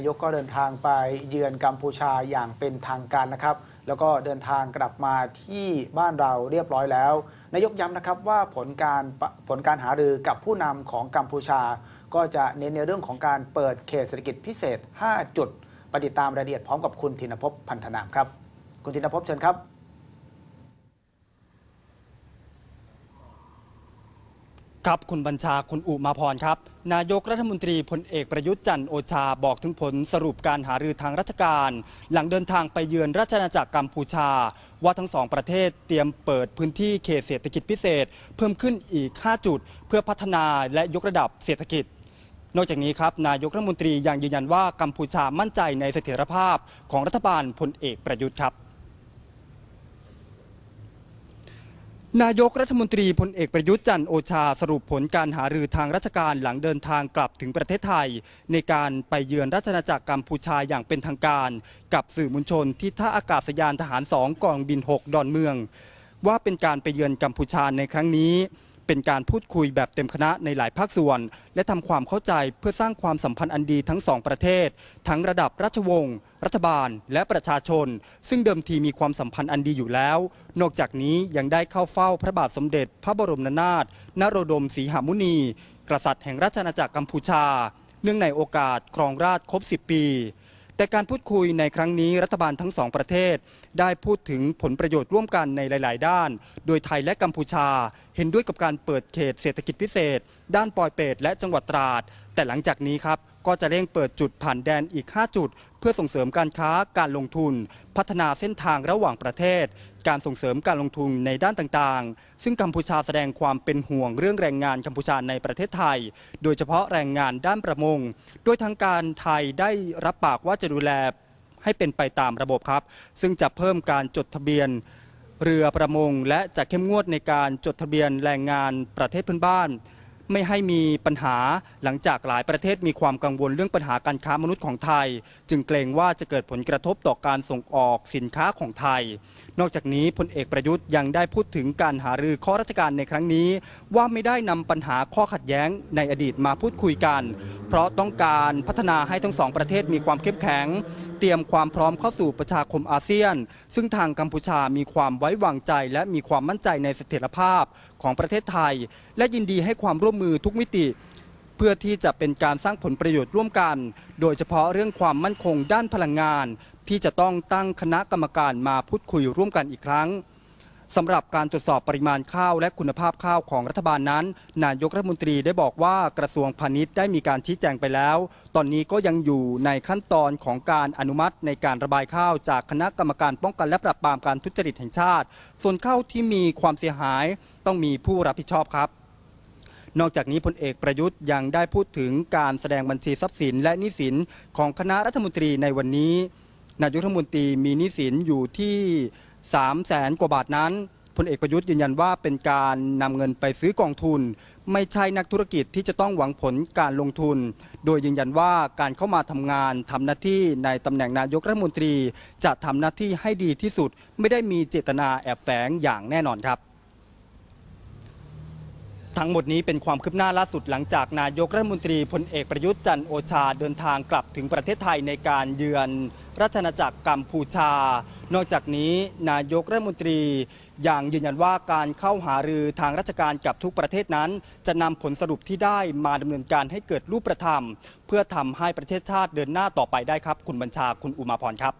ายกก็เดินทางไปเยือนกัมพูชาอย่างเป็นทางการนะครับ แล้วก็เดินทางกลับมาที่บ้านเราเรียบร้อยแล้วนายกย้ำนะครับว่าผลการผลการหารือกับผู้นำของกัมพูชา ก็จะเน้นในเรื่องของการเปิดเขตเศรษฐกิจพิเศษ 5 จุด ปฏิตามรายละเอียดพร้อมกับคุณธินภพพันธนามครับ คุณธินภพเชิญครับครับคุณบัญชาคุณอุมาพรครับ นายกรัฐมนตรีพลเอกประยุทธ์จันทร์โอชาบอกถึงผลสรุปการหารือทางราชการ หลังเดินทางไปเยือนราชอาณาจักรกัมพูชาว่าทั้งสองประเทศเตรียมเปิดพื้นที่เขตเศรษฐกิจพิเศษ เพิ่มขึ้นอีก 5 จุดเพื่อพัฒนาและยกระดับเศรษฐกิจนอกจากนี้ครับนายกรัฐมนตรียังยืนยันว่ากัมพูชามั่นใจในเสถียรภาพของรัฐบาลพลเอกประยุทธ์ครับนายกรัฐมนตรีพลเอกประยุทธ์จันโอชาสรุปผลการหารือทางราชการหลังเดินทางกลับถึงประเทศไทย ในการไปเยือนราชนาจักรกัมพูชาอย่างเป็นทางการ กับสื่อมวลชนที่ท่าอากาศยานทหารสองกองบิน 6 ดอนเมือง ว่าเป็นการไปเยือนกัมพูชาในครั้งนี้เป็นการพูดคุยแบบเต็มคณะในหลายภาคส่วน และทำความเข้าใจเพื่อสร้างความสัมพันธ์อันดีทั้งสองประเทศ ทั้งระดับราชวงศ์รัฐบาล และประชาชน ซึ่งเดิมทีมีความสัมพันธ์อันดีอยู่แล้ว นอกจากนี้ยังได้เข้าเฝ้าพระบาทสมเด็จ พระบรมนาถนโรดมศรีหมุนี กษัตริย์แห่งราชอาณาจักรกัมพูชาเนื่องในโอกาสครองราชครบ10ปีแต่การพูดคุยในครั้งนี้รัฐบาลทั้งสองประเทศ ได้พูดถึงผลประโยชน์ร่วมกันในหลาย ๆ ด้าน โดยไทยและกัมพูชาเห็นด้วยกับการเปิดเขตเศรษฐกิจพิเศษ ด้านปอยเปตและจังหวัดตราดแต่หลังจากนี้ครับก็จะเร่งเปิดจุดผ่านแดนอีก 5 จุด เพื่อส่งเสริมการค้าการลงทุน พัฒนาเส้นทางระหว่างประเทศ การส่งเสริมการลงทุนในด้านต่างๆ ซึ่งกัมพูชาแสดงความเป็นห่วง เรื่องแรงงานกัมพูชาในประเทศไทย โดยเฉพาะแรงงานด้านประมงโดยทางการไทยได้รับปากว่าจะดูแลให้เป็นไปตามระบบครับ ซึ่งจะเพิ่มการจดทะเบียน เรือประมง และจะเข้มงวดในการจดทะเบียนแรงงานประเทศเพื่อนบ้านไม่ให้มีปัญหาหลังจากหลายประเทศมีความกังวลเรื่องปัญหาการค้ามนุษย์ของไทย จึงเกรงว่าจะเกิดผลกระทบต่อการส่งออกสินค้าของไทย นอกจากนี้พลเอกประยุทธ์ยังได้พูดถึงการหารือข้อราชการในครั้งนี้ ว่าไม่ได้นำปัญหาข้อขัดแย้งในอดีตมาพูดคุยกัน เพราะต้องการพัฒนาให้ทั้งสองประเทศมีความเข้มแข็งเตรียมความพร้อมเข้าสู่ประชาคมอาเซียน ซึ่งทางกัมพูชามีความไว้วางใจและมีความมั่นใจในเสถียรภาพ ของประเทศไทย และยินดีให้ความร่วมมือทุกมิติ เพื่อที่จะเป็นการสร้างผลประโยชน์ร่วมกัน โดยเฉพาะเรื่องความมั่นคงด้านพลังงาน ที่จะต้องตั้งคณะกรรมการมาพูดคุยร่วมกันอีกครั้งสำหรับการตรวจสอบปริมาณข้าวและคุณภาพข้าวของรัฐบาลนั้น นายกรัฐมนตรีได้บอกว่ากระทรวงพาณิชย์ได้มีการชี้แจงไปแล้ว ตอนนี้ก็ยังอยู่ในขั้นตอนของการอนุมัติในการระบายข้าวจากคณะกรรมการป้องกันและปราบปรามการทุจริตแห่งชาติ ส่วนข้าวที่มีความเสียหายต้องมีผู้รับผิดชอบครับ นอกจากนี้พลเอกประยุทธ์ยังได้พูดถึงการแสดงบัญชีทรัพย์สินและหนี้สินของคณะรัฐมนตรีในวันนี้ นายกรัฐมนตรีมีหนี้สินอยู่ที่3 แสนกว่าบาทนั้นพลเอกประยุทธ์ยืนยันว่าเป็นการนำเงินไปซื้อกองทุน ไม่ใช่นักธุรกิจที่จะต้องหวังผลการลงทุน โดยยืนยันว่าการเข้ามาทำงานทำหน้าที่ในตำแหน่งนายกรัฐมนตรีจะทำหน้าที่ให้ดีที่สุด ไม่ได้มีเจตนาแอบแฝงอย่างแน่นอนครับทั้งหมดนี้เป็นความคืบหน้าล่าสุดหลังจากนายกรัฐมนตรีพลเอกประยุทธ์จันโอชาเดินทางกลับถึงประเทศไทยในการเยือนรัชนาจักรกัมพูชา นอกจากนี้นายกรัฐมนตรีอย่างยืนยันว่าการเข้าหารือทางราชการกับทุกประเทศนั้น จะนำผลสรุปที่ได้มาดำเนินการให้เกิดรูปธรรม เพื่อทำให้ประเทศชาติเดินหน้าต่อไปได้ครับ คุณบัญชาคุณอุมาพรครับ